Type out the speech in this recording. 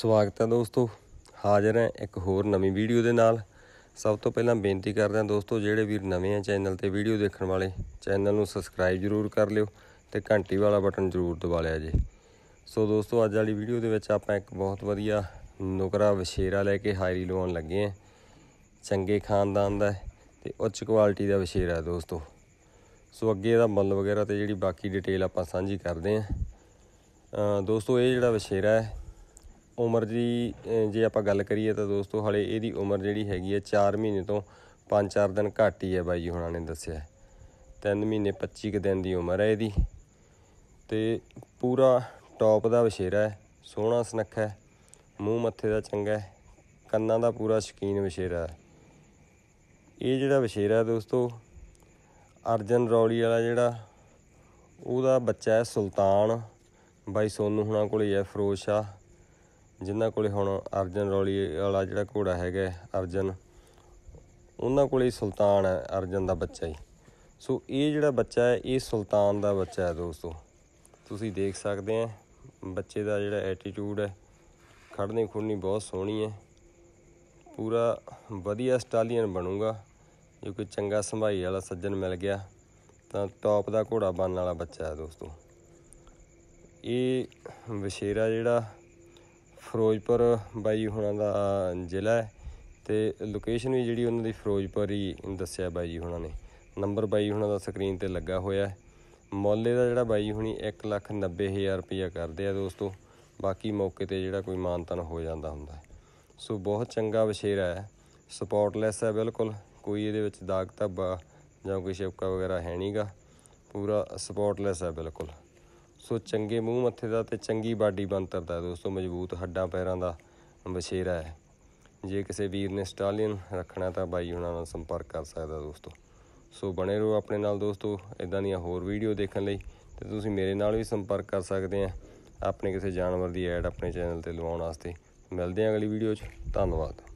ਸਵਾਗਤ ਹੈ ਦੋਸਤੋ ਹਾਜ਼ਰ ਹਾਂ ਇੱਕ ਹੋਰ ਨਵੀਂ ਵੀਡੀਓ ਦੇ ਨਾਲ ਸਭ ਤੋਂ ਪਹਿਲਾਂ ਬੇਨਤੀ ਕਰਦੇ ਹਾਂ ਦੋਸਤੋ ਜਿਹੜੇ ਵੀਰ ਨਵੇਂ ਆ ਚੈਨਲ ਤੇ ਵੀਡੀਓ ਦੇਖਣ ਵਾਲੇ ਚੈਨਲ ਨੂੰ ਸਬਸਕ੍ਰਾਈਬ ਜ਼ਰੂਰ ਕਰ ਲਿਓ ਤੇ ਘੰਟੀ ਵਾਲਾ ਬਟਨ ਜ਼ਰੂਰ ਦਬਾ ਲਿਆ ਜੇ ਸੋ ਦੋਸਤੋ ਅੱਜ ਵਾਲੀ ਵੀਡੀਓ ਦੇ ਵਿੱਚ ਆਪਾਂ ਇੱਕ ਬਹੁਤ ਵਧੀਆ ਨੁਕਰਾ ਵਸ਼ੇਰਾ ਲੈ ਕੇ ਹਾਇਰੀ ਲਵਾਉਣ ਲੱਗੇ ਆ ਚੰਗੇ ਖਾਨਦਾਨ ਦਾ ਤੇ ਉੱਚ ਕੁਆਲਿਟੀ ਦਾ ਵਸ਼ੇਰਾ ਦੋਸਤੋ ਸੋ ਅੱਗੇ ਇਹਦਾ ਮੁੱਲ ਵਗੈਰਾ ਤੇ ਜਿਹੜੀ ਬਾਕੀ ਡਿਟੇਲ ਆਪਾਂ ਸਾਂਝੀ ਕਰਦੇ ਆਂ ਦੋਸਤੋ ਇਹ ਜਿਹੜਾ ਵਛੇਰਾ ਹੈ ਉਮਰ ਦੀ ਜੇ ਆਪਾਂ ਗੱਲ ਕਰੀਏ ਤਾਂ ਦੋਸਤੋ ਹਲੇ ਇਹਦੀ ਉਮਰ ਜਿਹੜੀ ਹੈਗੀ ਹੈ 4 ਮਹੀਨੇ ਤੋਂ 5-4 ਦਿਨ ਘੱਟ ਹੀ ਹੈ ਬਾਈ ਜੀ ਹੁਣਾਂ ਨੇ ਦੱਸਿਆ 3 ਮਹੀਨੇ 25 ਕ ਦਿਨ ਦੀ ਉਮਰ ਹੈ ਇਹਦੀ ਤੇ ਪੂਰਾ ਟੌਪ ਦਾ ਵਛੇਰਾ ਹੈ ਸੋਹਣਾ ਸੁਨੱਖਾ ਹੈ ਮੂੰਹ ਮੱਥੇ ਦਾ ਚੰਗਾ ਹੈ ਕੰਨਾਂ ਦਾ ਪੂਰਾ ਸ਼ਕੀਨ ਵਛੇਰਾ ਹੈ ਇਹ ਜਿਹੜਾ ਵਛੇਰਾ ਦੋਸਤੋ ਅਰਜਨ ਰੌਲੀ ਵਾਲਾ ਜਿਹੜਾ ਉਹਦਾ ਬੱਚਾ ਹੈ ਸੁਲਤਾਨ ਬਾਈ ਸੋਨੂ ਹੁਣਾਂ ਕੋਲੇ ਹੈ ਫਰੋਸ਼ਾ ਸ਼ਾਹ ਜਿਨ੍ਹਾਂ ਕੋਲੇ ਹੁਣ ਅਰਜਨ ਰੌਲੀ ਵਾਲਾ ਜਿਹੜਾ ਘੋੜਾ ਹੈਗਾ ਅਰਜਨ ਉਹਨਾਂ ਕੋਲੇ ਸੁਲਤਾਨ ਹੈ ਅਰਜਨ ਦਾ ਬੱਚਾ ਹੀ ਸੋ ਇਹ ਜਿਹੜਾ ਬੱਚਾ ਹੈ ਇਹ ਸੁਲਤਾਨ ਦਾ ਬੱਚਾ ਹੈ ਦੋਸਤੋ ਤੁਸੀਂ ਦੇਖ ਸਕਦੇ ਆ ਬੱਚੇ ਦਾ ਜਿਹੜਾ ਐਟੀਟਿਊਡ ਹੈ ਖੜਨੀ ਖੁੜਨੀ ਬਹੁਤ ਸੋਹਣੀ ਹੈ ਪੂਰਾ ਵਧੀਆ ਸਟਾਲੀਅਨ ਬਣੂਗਾ ਜੇ ਕੋਈ ਚੰਗਾ ਸੰਭਾਈ ਵਾਲਾ ਸੱਜਣ ਮਿਲ ਗਿਆ ਤਾਂ ਟੌਪ ਦਾ ਘੋੜਾ ਬਣਨ ਵਾਲਾ ਬੱਚਾ ਹੈ ਦੋਸਤੋ ਇਹ ਵਸ਼ੇਰਾ ਜਿਹੜਾ ਫਿਰੋਜ਼ਪੁਰ ਬਾਈ ਹੁਣਾਂ ਦਾ ਜ਼ਿਲ੍ਹਾ ਹੈ ਤੇ ਲੋਕੇਸ਼ਨ ਵੀ ਜਿਹੜੀ ਉਹਨਾਂ ਦੀ ਫਿਰੋਜ਼ਪੁਰ ਹੀ ਦੱਸਿਆ ਬਾਈ ਜੀ ਹੁਣਾਂ ਨੇ ਨੰਬਰ ਬਾਈ ਹੁਣਾਂ ਦਾ ਸਕਰੀਨ ਤੇ ਲੱਗਾ ਹੋਇਆ ਹੈ ਮੁੱਲੇ ਦਾ ਜਿਹੜਾ ਬਾਈ ਹੁਣੀ 190000 ਰੁਪਇਆ ਕਰਦੇ ਆ ਦੋਸਤੋ ਬਾਕੀ ਮੌਕੇ ਤੇ ਜਿਹੜਾ ਕੋਈ ਮਾਨਤਨ ਹੋ ਜਾਂਦਾ ਹੁੰਦਾ ਸੋ ਬਹੁਤ ਚੰਗਾ ਵਸ਼ੇਰਾ ਹੈ ਸਪੋਰਟਲੈਸ ਹੈ ਬਿਲਕੁਲ ਕੋਈ ਇਹਦੇ ਵਿੱਚ ਦਾਗ ਧੱਬਾ ਜਾਂ ਕੋਈ ਸ਼ਿਪਕਾ ਵਗੈਰਾ ਹੈ ਨਹੀਂਗਾ ਪੂਰਾ ਸਪੋਰਟਲੈਸ ਹੈ ਬਿਲਕੁਲ ਸੋ ਚੰਗੇ ਮੂੰਹ ਮੱਥੇ ਦਾ ਤੇ ਚੰਗੀ ਬਾਡੀ ਬਣਤਰ ਦਾ ਦੋਸਤੋ ਮਜ਼ਬੂਤ ਹੱਡਾਂ ਪੈਰਾਂ ਦਾ ਬਸ਼ੇਰਾ ਹੈ ਜੇ ਕਿਸੇ ਵੀਰ ਨੇ ਸਟਾਲੀਅਨ ਰੱਖਣਾ ਤਾਂ ਬਾਈ ਉਹਨਾਂ ਨਾਲ ਸੰਪਰਕ ਕਰ ਸਕਦਾ ਦੋਸਤੋ ਸੋ ਬਣੇ ਰਹੋ ਆਪਣੇ ਨਾਲ ਦੋਸਤੋ ਇਦਾਂ ਦੀਆਂ ਹੋਰ ਵੀਡੀਓ ਦੇਖਣ ਲਈ ਤੇ ਤੁਸੀਂ ਮੇਰੇ ਨਾਲ ਵੀ ਸੰਪਰਕ ਕਰ ਸਕਦੇ ਆ ਆਪਣੇ ਕਿਸੇ ਜਾਨਵਰ ਦੀ ਐਡ ਆਪਣੇ ਚੈਨਲ ਤੇ ਲਵਾਉਣ ਵਾਸਤੇ ਮਿਲਦੇ ਆ ਅਗਲੀ ਵੀਡੀਓ 'ਚ ਧੰਨਵਾਦ